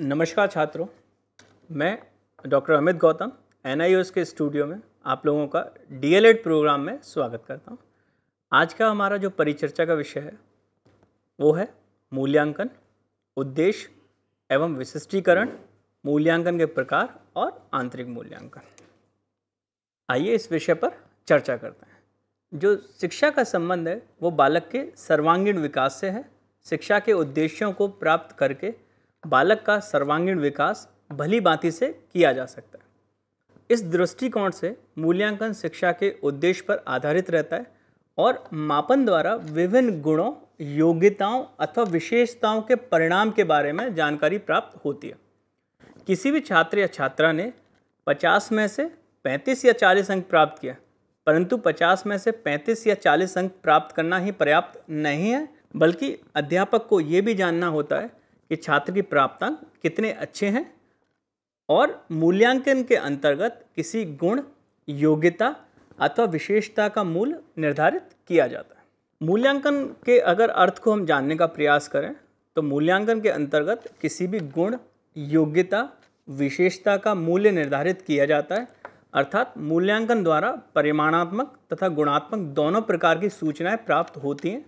नमस्कार छात्रों मैं doctor Amit Gautam N K studio में आप लोगों का डी प्रोग्राम में स्वागत करता हूं। आज का हमारा जो परिचर्चा का विषय है वो है मूल्यांकन उद्देश्य एवं विशिष्टीकरण मूल्यांकन के प्रकार और आंतरिक मूल्यांकन आइए इस विषय पर चर्चा करते हैं जो शिक्षा का संबंध है वो बालक के सर्वांगीण विकास से है शिक्षा के उद्देश्यों को प्राप्त करके बालक का सर्वांगीण विकास भली भांति से किया जा सकता है इस दृष्टिकोण से मूल्यांकन शिक्षा के उद्देश्य पर आधारित रहता है और मापन द्वारा विभिन्न गुणों योग्यताओं अथवा विशेषताओं के परिणाम के बारे में जानकारी प्राप्त होती है किसी भी छात्र या छात्रा ने 50 में से 35 या 40 अंक प्राप्त किया परंतु 50 में से 35 या 40 अंक प्राप्त करना ही पर्याप्त नहीं है बल्कि अध्यापक को ये भी जानना होता है कि छात्र की प्राप्तांक कितने अच्छे हैं और मूल्यांकन के अंतर्गत किसी गुण योग्यता अथवा विशेषता का मूल्य निर्धारित किया जाता है मूल्यांकन के अगर अर्थ को हम जानने का प्रयास करें तो मूल्यांकन के अंतर्गत किसी भी गुण योग्यता विशेषता का मूल्य निर्धारित किया जाता है अर्थात मूल्यांकन द्वारा परिमाणात्मक तथा गुणात्मक दोनों प्रकार की सूचनाएं प्राप्त होती हैं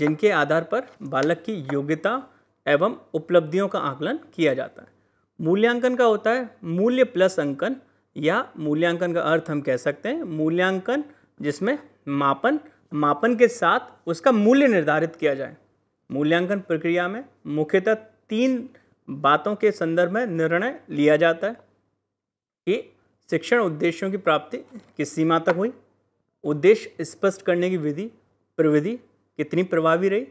जिनके आधार पर बालक की योग्यता एवं उपलब्धियों का आकलन किया जाता है मूल्यांकन का होता है मूल्य प्लस अंकन या मूल्यांकन का अर्थ हम कह सकते हैं मूल्यांकन जिसमें मापन मापन के साथ उसका मूल्य निर्धारित किया जाए मूल्यांकन प्रक्रिया में मुख्यतः तीन बातों के संदर्भ में निर्णय लिया जाता है कि शिक्षण उद्देश्यों की प्राप्ति किस सीमा तक हुई उद्देश्य स्पष्ट करने की विधि प्रविधि कितनी प्रभावी रही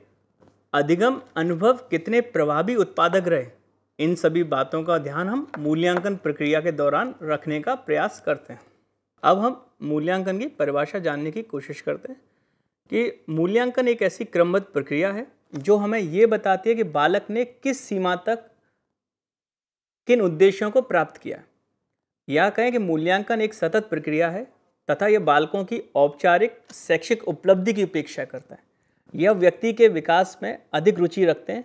अधिगम अनुभव कितने प्रभावी उत्पादक रहे इन सभी बातों का ध्यान हम मूल्यांकन प्रक्रिया के दौरान रखने का प्रयास करते हैं अब हम मूल्यांकन की परिभाषा जानने की कोशिश करते हैं कि मूल्यांकन एक ऐसी क्रमबद्ध प्रक्रिया है जो हमें ये बताती है कि बालक ने किस सीमा तक किन उद्देश्यों को प्राप्त किया या कहें कि मूल्यांकन एक सतत प्रक्रिया है तथा यह बालकों की औपचारिक शैक्षिक उपलब्धि की उपेक्षा करता है यह व्यक्ति के विकास में अधिक रुचि रखते हैं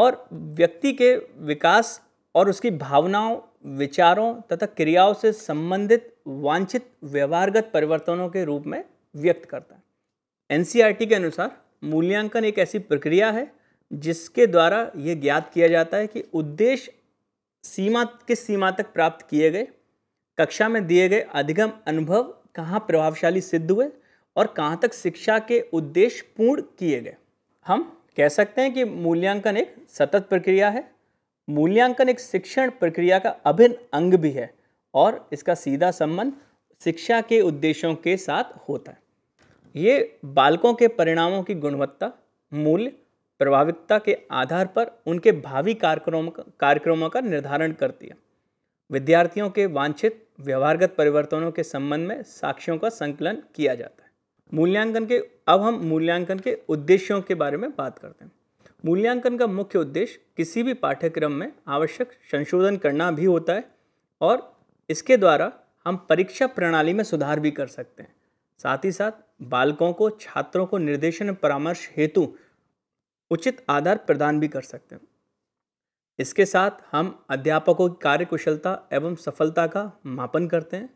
और व्यक्ति के विकास और उसकी भावनाओं विचारों तथा क्रियाओं से संबंधित वांछित व्यवहारगत परिवर्तनों के रूप में व्यक्त करता है एन के अनुसार मूल्यांकन एक ऐसी प्रक्रिया है जिसके द्वारा यह ज्ञात किया जाता है कि उद्देश्य सीमा किस सीमा तक प्राप्त किए गए कक्षा में दिए गए अधिगम अनुभव कहाँ प्रभावशाली सिद्ध हुए और कहाँ तक शिक्षा के उद्देश्य पूर्ण किए गए हम कह सकते हैं कि मूल्यांकन एक सतत प्रक्रिया है मूल्यांकन एक शिक्षण प्रक्रिया का अभिन्न अंग भी है और इसका सीधा संबंध शिक्षा के उद्देश्यों के साथ होता है ये बालकों के परिणामों की गुणवत्ता मूल्य प्रभाविकता के आधार पर उनके भावी कार्यक्रम कार्यक्रमों का निर्धारण करती है विद्यार्थियों के वांछित व्यवहारगत परिवर्तनों के संबंध में साक्ष्यों का संकलन किया जाता है मूल्यांकन के अब हम मूल्यांकन के उद्देश्यों के बारे में बात करते हैं मूल्यांकन का मुख्य उद्देश्य किसी भी पाठ्यक्रम में आवश्यक संशोधन करना भी होता है और इसके द्वारा हम परीक्षा प्रणाली में सुधार भी कर सकते हैं साथ ही साथ बालकों को छात्रों को निर्देशन परामर्श हेतु उचित आधार प्रदान भी कर सकते हैं इसके साथ हम अध्यापकों की कार्यकुशलता एवं सफलता का मापन करते हैं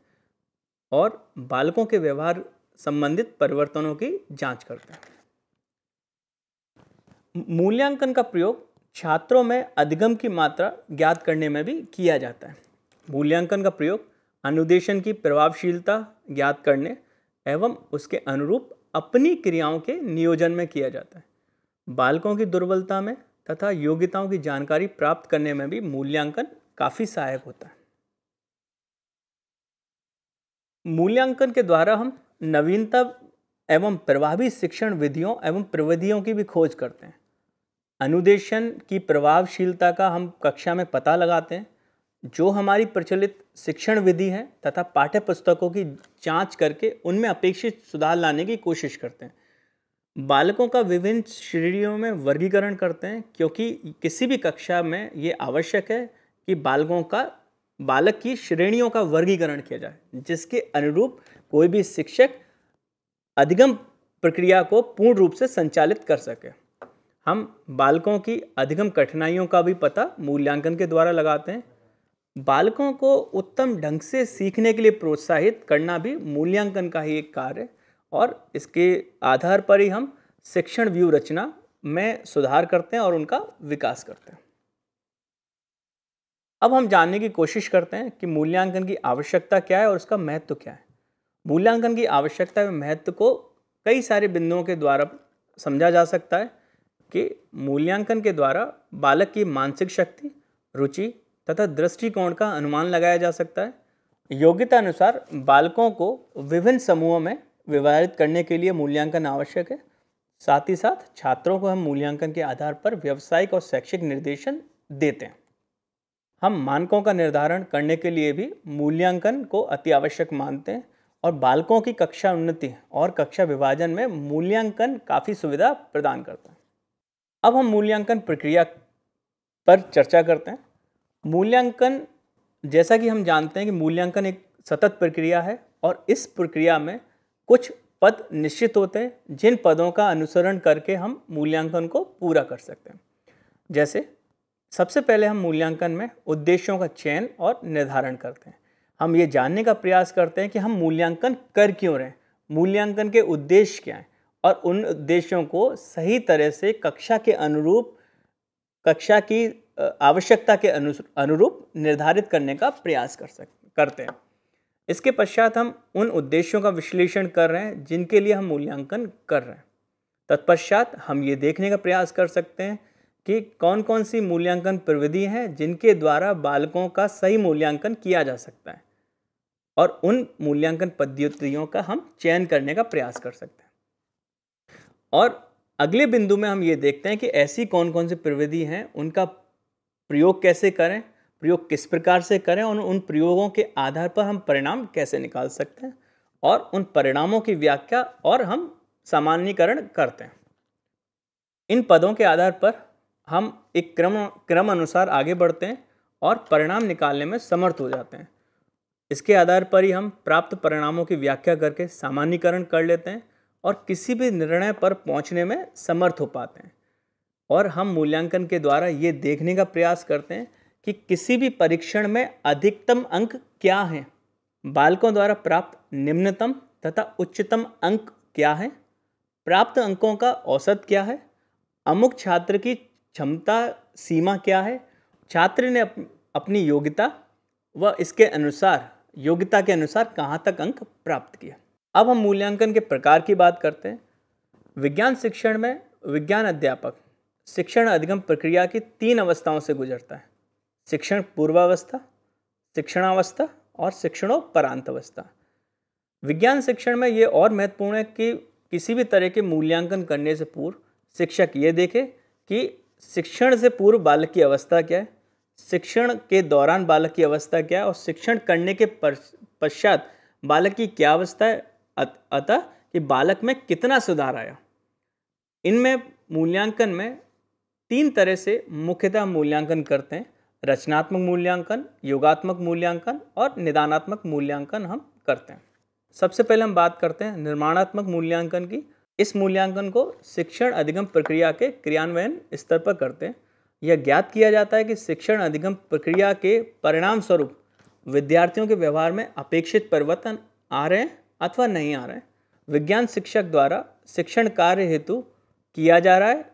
और बालकों के व्यवहार संबंधित परिवर्तनों की जांच करते हैं मूल्यांकन का प्रयोग छात्रों में अधिगम की मात्रा ज्ञात करने में भी किया जाता है मूल्यांकन का प्रयोग अनुदेशन की प्रभावशीलता ज्ञात करने एवं उसके अनुरूप अपनी क्रियाओं के नियोजन में किया जाता है बालकों की दुर्बलता में तथा योग्यताओं की जानकारी प्राप्त करने में भी मूल्यांकन काफ़ी सहायक होता है मूल्यांकन के द्वारा हम नवीनतम एवं प्रभावी शिक्षण विधियों एवं प्रविधियों की भी खोज करते हैं अनुदेशन की प्रभावशीलता का हम कक्षा में पता लगाते हैं जो हमारी प्रचलित शिक्षण विधि है तथा पाठ्य पुस्तकों की जांच करके उनमें अपेक्षित सुधार लाने की कोशिश करते हैं बालकों का विभिन्न श्रेणियों में वर्गीकरण करते हैं क्योंकि किसी भी कक्षा में ये आवश्यक है कि बालकों का बालक की श्रेणियों का वर्गीकरण किया जाए जिसके अनुरूप कोई भी शिक्षक अधिगम प्रक्रिया को पूर्ण रूप से संचालित कर सके हम बालकों की अधिगम कठिनाइयों का भी पता मूल्यांकन के द्वारा लगाते हैं बालकों को उत्तम ढंग से सीखने के लिए प्रोत्साहित करना भी मूल्यांकन का ही एक कार्य और इसके आधार पर ही हम शिक्षण व्यू रचना में सुधार करते हैं और उनका विकास करते हैं अब हम जानने की कोशिश करते हैं कि मूल्यांकन की आवश्यकता क्या है और उसका महत्व क्या है मूल्यांकन की आवश्यकता एवं महत्व को कई सारे बिंदुओं के द्वारा समझा जा सकता है कि मूल्यांकन के द्वारा बालक की मानसिक शक्ति रुचि तथा दृष्टिकोण का अनुमान लगाया जा सकता है योग्यता अनुसार बालकों को विभिन्न समूहों में विवाहित करने के लिए मूल्यांकन आवश्यक है साथ ही साथ छात्रों को हम मूल्यांकन के आधार पर व्यावसायिक और शैक्षिक निर्देशन देते हैं हम मानकों का निर्धारण करने के लिए भी मूल्यांकन को अति आवश्यक मानते हैं और बालकों की कक्षा उन्नति और कक्षा विभाजन में मूल्यांकन काफ़ी सुविधा प्रदान करता है अब हम मूल्यांकन प्रक्रिया पर चर्चा करते हैं मूल्यांकन जैसा कि हम जानते हैं कि मूल्यांकन एक सतत प्रक्रिया है और इस प्रक्रिया में कुछ पद निश्चित होते हैं जिन पदों का अनुसरण करके हम मूल्यांकन को पूरा कर सकते हैं जैसे सबसे पहले हम मूल्यांकन में उद्देश्यों का चयन और निर्धारण करते हैं हम ये जानने का प्रयास करते हैं कि हम मूल्यांकन कर क्यों रहे हैं मूल्यांकन के उद्देश्य क्या हैं और उन उद्देश्यों को सही तरह से कक्षा के अनुरूप कक्षा की आवश्यकता के अनुरूप निर्धारित करने का प्रयास कर सक करते हैं इसके पश्चात हम उन उद्देश्यों का विश्लेषण कर रहे हैं जिनके लिए हम मूल्यांकन कर रहे हैं तत्पश्चात हम ये देखने का प्रयास कर सकते हैं कि कौन कौन सी मूल्यांकन प्रविधि हैं जिनके द्वारा बालकों का सही मूल्यांकन किया जा सकता है और उन मूल्यांकन पद्धतियों का हम चयन करने का प्रयास कर सकते हैं और अगले बिंदु में हम ये देखते हैं कि ऐसी कौन कौन सी प्रविधि हैं उनका प्रयोग कैसे करें प्रयोग किस प्रकार से करें और उन प्रयोगों के आधार पर हम परिणाम कैसे निकाल सकते हैं और उन परिणामों की व्याख्या और हम सामान्यकरण करते हैं इन पदों के आधार पर हम एक क्रम क्रम अनुसार आगे बढ़ते हैं और परिणाम निकालने में समर्थ हो जाते हैं इसके आधार पर ही हम प्राप्त परिणामों की व्याख्या करके सामान्यकरण कर लेते हैं और किसी भी निर्णय पर पहुंचने में समर्थ हो पाते हैं और हम मूल्यांकन के द्वारा ये देखने का प्रयास करते हैं कि किसी भी परीक्षण में अधिकतम अंक क्या हैं बालकों द्वारा प्राप्त निम्नतम तथा उच्चतम अंक क्या है प्राप्त अंकों का औसत क्या है अमुक छात्र की क्षमता सीमा क्या है छात्र ने अपनी योग्यता व इसके अनुसार योग्यता के अनुसार कहाँ तक अंक प्राप्त किया अब हम मूल्यांकन के प्रकार की बात करते हैं विज्ञान शिक्षण में विज्ञान अध्यापक शिक्षण अधिगम प्रक्रिया की तीन अवस्थाओं से गुजरता है शिक्षण पूर्वावस्था शिक्षणावस्था और शिक्षणोपरांत अवस्था विज्ञान शिक्षण में ये और महत्वपूर्ण है कि किसी भी तरह के मूल्यांकन करने से पूर्व शिक्षक ये देखे कि शिक्षण से पूर्व बालक की अवस्था क्या है शिक्षण के दौरान बालक की अवस्था क्या है और शिक्षण करने के पश्चात बालक की क्या अवस्था है अतः कि बालक में कितना सुधार आया इनमें मूल्यांकन में तीन तरह से मुख्यतः मूल्यांकन करते हैं रचनात्मक मूल्यांकन योगात्मक मूल्यांकन और निदानात्मक मूल्यांकन हम करते हैं सबसे पहले हम बात करते हैं निर्माणात्मक मूल्यांकन की इस मूल्यांकन को शिक्षण अधिगम प्रक्रिया के क्रियान्वयन स्तर पर करते हैं यह ज्ञात किया जाता है कि शिक्षण अधिगम प्रक्रिया के परिणाम स्वरूप विद्यार्थियों के व्यवहार में अपेक्षित परिवर्तन आ रहे हैं अथवा नहीं आ रहे हैं विज्ञान शिक्षक द्वारा शिक्षण कार्य हेतु किया जा रहा है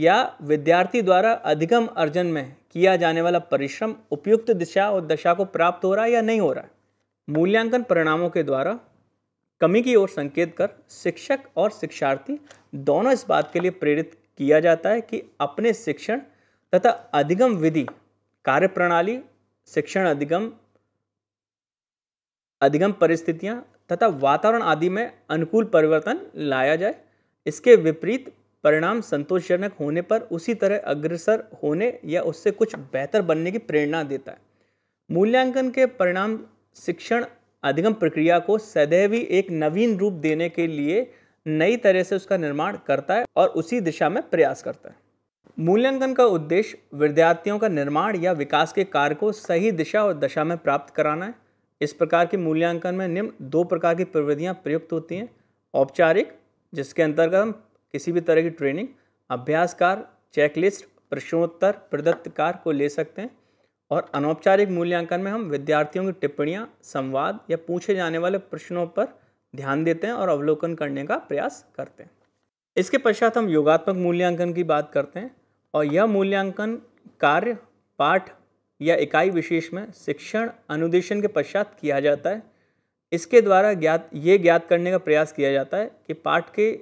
या विद्यार्थी द्वारा अधिगम अर्जन में किया जाने वाला परिश्रम उपयुक्त दिशा और दशा को प्राप्त हो रहा है या नहीं हो रहा है मूल्यांकन परिणामों के द्वारा कमी की ओर संकेत कर शिक्षक और शिक्षार्थी दोनों इस बात के लिए प्रेरित किया जाता है कि अपने शिक्षण तथा अधिगम विधि कार्य प्रणाली शिक्षण अधिगम अधिगम परिस्थितियाँ तथा वातावरण आदि में अनुकूल परिवर्तन लाया जाए इसके विपरीत परिणाम संतोषजनक होने पर उसी तरह अग्रसर होने या उससे कुछ बेहतर बनने की प्रेरणा देता है मूल्यांकन के परिणाम शिक्षण अधिगम प्रक्रिया को सदैव ही एक नवीन रूप देने के लिए नई तरह से उसका निर्माण करता है और उसी दिशा में प्रयास करता है मूल्यांकन का उद्देश्य विद्यार्थियों का निर्माण या विकास के कार्य को सही दिशा और दशा में प्राप्त कराना है इस प्रकार के मूल्यांकन में निम्न दो प्रकार की प्रवृत्तियाँ प्रयुक्त होती हैं औपचारिक जिसके अंतर्गत हम किसी भी तरह की ट्रेनिंग अभ्यासकार चेकलिस्ट प्रश्नोत्तर प्रदत्तकार को ले सकते हैं और अनौपचारिक मूल्यांकन में हम विद्यार्थियों की टिप्पणियाँ संवाद या पूछे जाने वाले प्रश्नों पर ध्यान देते हैं और अवलोकन करने का प्रयास करते हैं इसके पश्चात हम योगात्मक मूल्यांकन की बात करते हैं और यह मूल्यांकन कार्य पाठ या इकाई विशेष में शिक्षण अनुदेशन के पश्चात किया जाता है इसके द्वारा ज्ञात ये ज्ञात करने का प्रयास किया जाता है कि पाठ के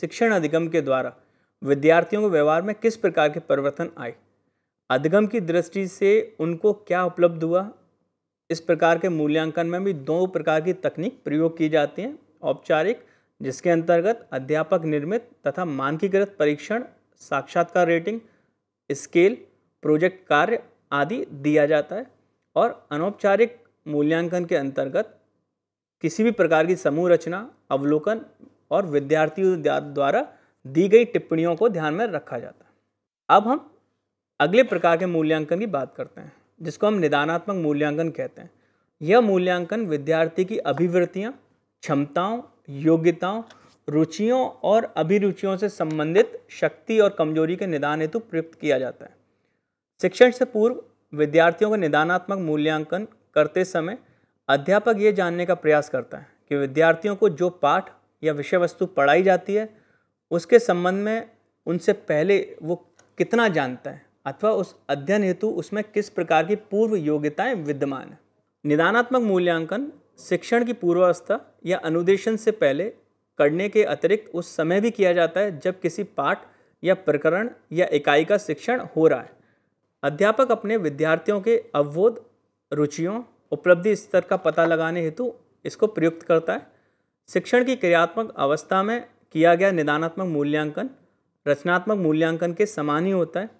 शिक्षण अधिगम के द्वारा विद्यार्थियों के व्यवहार में किस प्रकार के परिवर्तन आए अधिगम की दृष्टि से उनको क्या उपलब्ध हुआ इस प्रकार के मूल्यांकन में भी दो प्रकार की तकनीक प्रयोग की जाती हैं औपचारिक जिसके अंतर्गत अध्यापक निर्मित तथा मानकीकृत परीक्षण साक्षात्कार रेटिंग स्केल प्रोजेक्ट कार्य आदि दिया जाता है और अनौपचारिक मूल्यांकन के अंतर्गत किसी भी प्रकार की समूह रचना अवलोकन और विद्यार्थियों द्वारा दी गई टिप्पणियों को ध्यान में रखा जाता है अब हम अगले प्रकार के मूल्यांकन की बात करते हैं जिसको हम निदानात्मक मूल्यांकन कहते हैं यह मूल्यांकन विद्यार्थी की अभिवृत्तियाँ क्षमताओं योग्यताओं रुचियों और अभिरुचियों से संबंधित शक्ति और कमजोरी के निदान हेतु प्रयुक्त किया जाता है शिक्षण से पूर्व विद्यार्थियों का निदानात्मक मूल्यांकन करते समय अध्यापक ये जानने का प्रयास करता है कि विद्यार्थियों को जो पाठ या विषय वस्तु पढ़ाई जाती है उसके संबंध में उनसे पहले वो कितना जानता है अथवा उस अध्ययन हेतु उसमें किस प्रकार की पूर्व योग्यताएं विद्यमान है निदानात्मक मूल्यांकन शिक्षण की पूर्वावस्था या अनुदेशन से पहले करने के अतिरिक्त उस समय भी किया जाता है जब किसी पाठ या प्रकरण या इकाई का शिक्षण हो रहा है अध्यापक अपने विद्यार्थियों के अवबोध रुचियों उपलब्धि स्तर का पता लगाने हेतु इसको प्रयुक्त करता है शिक्षण की क्रियात्मक अवस्था में किया गया निदानात्मक मूल्यांकन रचनात्मक मूल्यांकन के समान ही होता है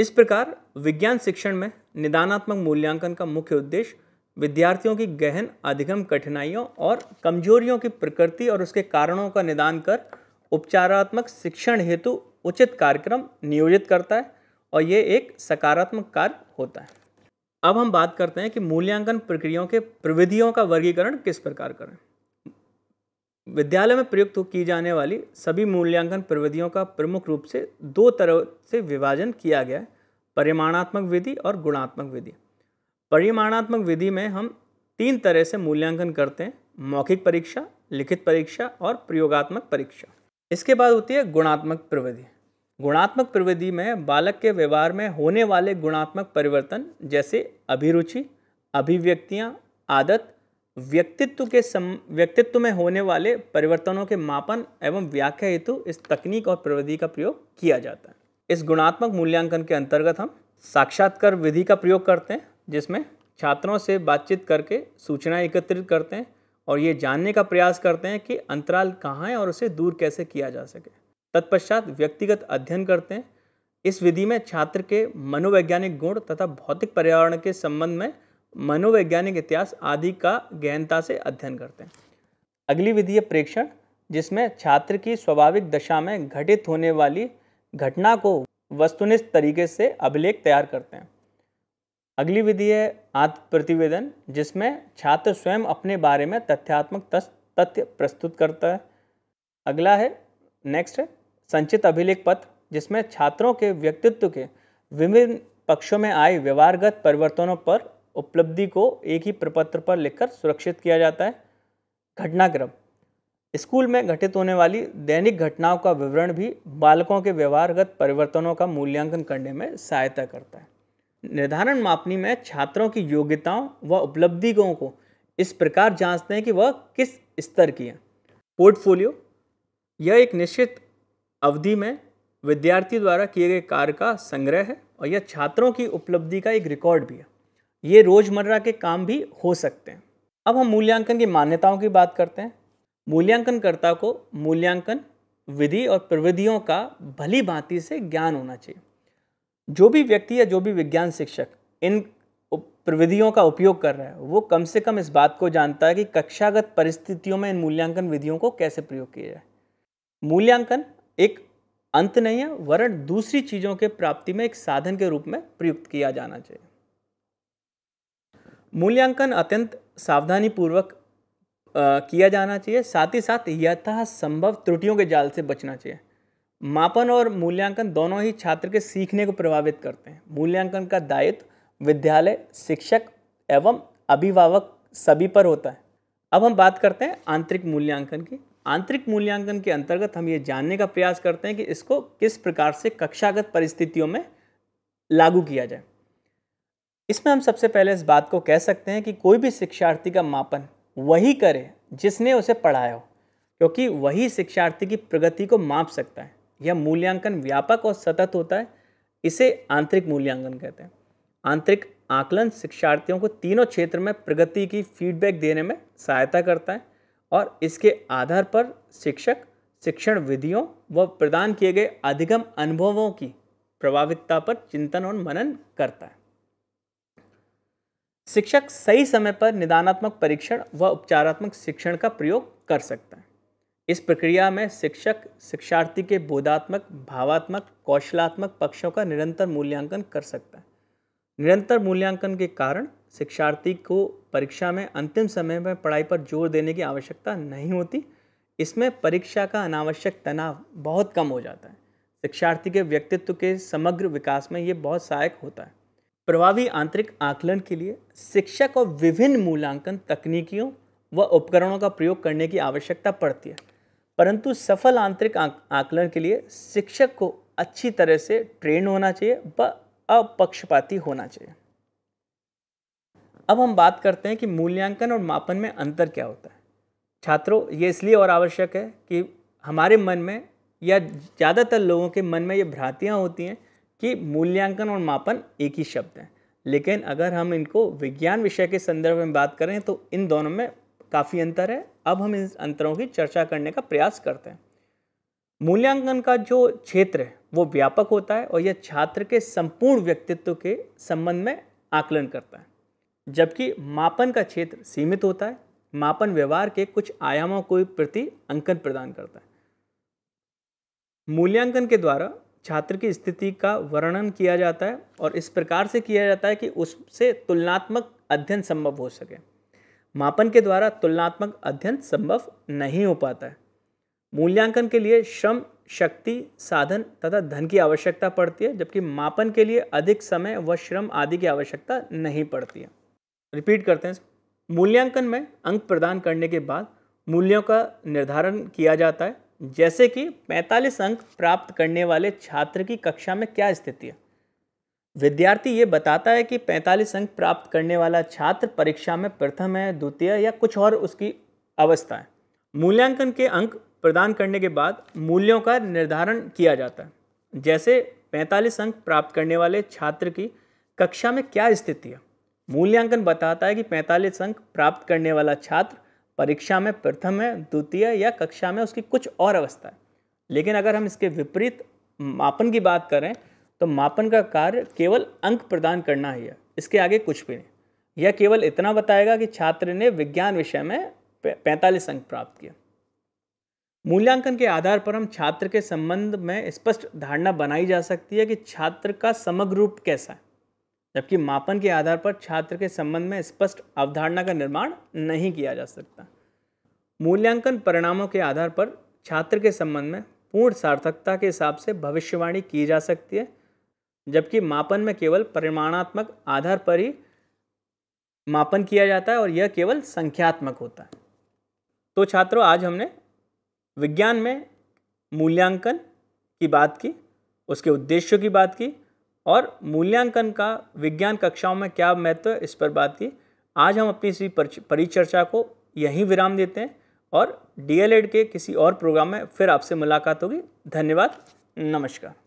इस प्रकार विज्ञान शिक्षण में निदानात्मक मूल्यांकन का मुख्य उद्देश्य विद्यार्थियों की गहन अधिगम कठिनाइयों और कमजोरियों की प्रकृति और उसके कारणों का निदान कर उपचारात्मक शिक्षण हेतु उचित कार्यक्रम नियोजित करता है और ये एक सकारात्मक कार्य होता है अब हम बात करते हैं कि मूल्यांकन प्रक्रियाओं के प्रविधियों का वर्गीकरण किस प्रकार करें विद्यालय में प्रयुक्त की जाने वाली सभी मूल्यांकन प्रविधियों का प्रमुख रूप से दो तरह से विभाजन किया गया है परिमाणात्मक विधि और गुणात्मक विधि परिमाणात्मक विधि में हम तीन तरह से मूल्यांकन करते हैं मौखिक परीक्षा लिखित परीक्षा और प्रयोगात्मक परीक्षा इसके बाद होती है गुणात्मक प्रविधि गुणात्मक प्रविधि में बालक के व्यवहार में होने वाले गुणात्मक परिवर्तन जैसे अभिरुचि अभिव्यक्तियाँ आदत व्यक्तित्व के सम व्यक्तित्व में होने वाले परिवर्तनों के मापन एवं व्याख्या हेतु इस तकनीक और प्रविधि का प्रयोग किया जाता है इस गुणात्मक मूल्यांकन के अंतर्गत हम साक्षात्कार विधि का प्रयोग करते हैं जिसमें छात्रों से बातचीत करके सूचनाएं एकत्रित करते हैं और ये जानने का प्रयास करते हैं कि अंतराल कहाँ है और उसे दूर कैसे किया जा सके तत्पश्चात व्यक्तिगत अध्ययन करते हैं इस विधि में छात्र के मनोवैज्ञानिक गुण तथा भौतिक पर्यावरण के संबंध में मनोवैज्ञानिक इतिहास आदि का गहनता से अध्ययन करते हैं अगली विधि है प्रेक्षण जिसमें छात्र की स्वाभाविक दशा में घटित होने वाली घटना को वस्तुनिष्ठ तरीके से अभिलेख तैयार करते हैं अगली विधि है आत्म प्रतिवेदन जिसमें छात्र स्वयं अपने बारे में तथ्यात्मक तथ्य प्रस्तुत करता है अगला है नेक्स्ट संचित अभिलेख पत्र जिसमें छात्रों के व्यक्तित्व के विभिन्न पक्षों में आए व्यवहारगत परिवर्तनों पर उपलब्धि को एक ही प्रपत्र पर लिखकर सुरक्षित किया जाता है घटनाक्रम स्कूल में घटित होने वाली दैनिक घटनाओं का विवरण भी बालकों के व्यवहारगत परिवर्तनों का मूल्यांकन करने में सहायता करता है निर्धारण मापनी में छात्रों की योग्यताओं व उपलब्धियों को इस प्रकार जांचते हैं कि वह किस स्तर की है पोर्टफोलियो यह एक निश्चित अवधि में विद्यार्थी द्वारा किए गए कार्य का संग्रह है और यह छात्रों की उपलब्धि का एक रिकॉर्ड भी है ये रोजमर्रा के काम भी हो सकते हैं अब हम मूल्यांकन की मान्यताओं की बात करते हैं मूल्यांकनकर्ता को मूल्यांकन विधि और प्रविधियों का भली भांति से ज्ञान होना चाहिए जो भी व्यक्ति या जो भी विज्ञान शिक्षक इन प्रविधियों का उपयोग कर रहा है वो कम से कम इस बात को जानता है कि कक्षागत परिस्थितियों में इन मूल्यांकन विधियों को कैसे प्रयोग किया जाए मूल्यांकन एक अंत नहीं है वरण दूसरी चीज़ों के प्राप्ति में एक साधन के रूप में प्रयुक्त किया जाना चाहिए मूल्यांकन अत्यंत सावधानी पूर्वक किया जाना चाहिए साथ ही साथ यथासंभव त्रुटियों के जाल से बचना चाहिए मापन और मूल्यांकन दोनों ही छात्र के सीखने को प्रभावित करते हैं मूल्यांकन का दायित्व विद्यालय शिक्षक एवं अभिभावक सभी पर होता है अब हम बात करते हैं आंतरिक मूल्यांकन की आंतरिक मूल्यांकन के अंतर्गत हम ये जानने का प्रयास करते हैं कि इसको किस प्रकार से कक्षागत परिस्थितियों में लागू किया जाए इसमें हम सबसे पहले इस बात को कह सकते हैं कि कोई भी शिक्षार्थी का मापन वही करे जिसने उसे पढ़ाया हो क्योंकि वही शिक्षार्थी की प्रगति को माप सकता है यह मूल्यांकन व्यापक और सतत होता है इसे आंतरिक मूल्यांकन कहते हैं आंतरिक आकलन शिक्षार्थियों को तीनों क्षेत्र में प्रगति की फीडबैक देने में सहायता करता है और इसके आधार पर शिक्षक शिक्षण विधियों व प्रदान किए गए अधिगम अनुभवों की प्रभावितता पर चिंतन और मनन करता है शिक्षक सही समय पर निदानात्मक परीक्षण व उपचारात्मक शिक्षण का प्रयोग कर सकता है इस प्रक्रिया में शिक्षक शिक्षार्थी के बोधात्मक भावात्मक कौशलात्मक पक्षों का निरंतर मूल्यांकन कर सकता है निरंतर मूल्यांकन के कारण शिक्षार्थी को परीक्षा में अंतिम समय में पढ़ाई पर जोर देने की आवश्यकता नहीं होती इसमें परीक्षा का अनावश्यक तनाव बहुत कम हो जाता है शिक्षार्थी के व्यक्तित्व के समग्र विकास में ये बहुत सहायक होता है प्रभावी आंतरिक आकलन के लिए शिक्षक और विभिन्न मूल्यांकन तकनीकियों व उपकरणों का प्रयोग करने की आवश्यकता पड़ती है परंतु सफल आंतरिक आकलन के लिए शिक्षक को अच्छी तरह से ट्रेन होना चाहिए व अपक्षपाती होना चाहिए अब हम बात करते हैं कि मूल्यांकन और मापन में अंतर क्या होता है छात्रों ये इसलिए और आवश्यक है कि हमारे मन में या ज़्यादातर लोगों के मन में ये भ्रांतियाँ होती हैं कि मूल्यांकन और मापन एक ही शब्द हैं लेकिन अगर हम इनको विज्ञान विषय के संदर्भ में बात करें तो इन दोनों में काफ़ी अंतर है अब हम इन अंतरों की चर्चा करने का प्रयास करते हैं मूल्यांकन का जो क्षेत्र है वो व्यापक होता है और यह छात्र के संपूर्ण व्यक्तित्व के संबंध में आकलन करता है जबकि मापन का क्षेत्र सीमित होता है मापन व्यवहार के कुछ आयामों को प्रति अंकन प्रदान करता है मूल्यांकन के द्वारा छात्र की स्थिति का वर्णन किया जाता है और इस प्रकार से किया जाता है कि उससे तुलनात्मक अध्ययन संभव हो सके मापन के द्वारा तुलनात्मक अध्ययन संभव नहीं हो पाता है मूल्यांकन के लिए श्रम शक्ति साधन तथा धन की आवश्यकता पड़ती है जबकि मापन के लिए अधिक समय व श्रम आदि की आवश्यकता नहीं पड़ती है रिपीट करते हैं मूल्यांकन में अंक प्रदान करने के बाद मूल्यों का निर्धारण किया जाता है जैसे कि 45 अंक प्राप्त करने वाले छात्र की कक्षा में क्या स्थिति है विद्यार्थी ये बताता है कि 45 अंक प्राप्त करने वाला छात्र परीक्षा में प्रथम है द्वितीय या कुछ और उसकी अवस्था है मूल्यांकन के अंक प्रदान करने के बाद मूल्यों का निर्धारण किया जाता है जैसे 45 अंक प्राप्त करने वाले छात्र की कक्षा में क्या स्थिति है मूल्यांकन बताता है कि 45 अंक प्राप्त करने वाला छात्र परीक्षा में प्रथम है द्वितीय या कक्षा में उसकी कुछ और अवस्था है लेकिन अगर हम इसके विपरीत मापन की बात करें तो मापन का कार्य केवल अंक प्रदान करना ही है इसके आगे कुछ भी नहीं यह केवल इतना बताएगा कि छात्र ने विज्ञान विषय में पैंतालीस अंक प्राप्त किया मूल्यांकन के आधार पर हम छात्र के संबंध में स्पष्ट धारणा बनाई जा सकती है कि छात्र का समग्र रूप कैसा है जबकि मापन के आधार पर छात्र के संबंध में स्पष्ट अवधारणा का निर्माण नहीं किया जा सकता मूल्यांकन परिणामों के आधार पर छात्र के संबंध में पूर्ण सार्थकता के हिसाब से भविष्यवाणी की जा सकती है जबकि मापन में केवल परिमाणात्मक आधार पर ही मापन किया जाता है और यह केवल संख्यात्मक होता है तो छात्रों आज हमने विज्ञान में मूल्यांकन की बात की उसके उद्देश्यों की बात की और मूल्यांकन का विज्ञान कक्षाओं में क्या महत्व है इस पर बात की आज हम अपनी इसी परिचर्चा को यहीं विराम देते हैं और डीएलएड के किसी और प्रोग्राम में फिर आपसे मुलाकात होगी धन्यवाद नमस्कार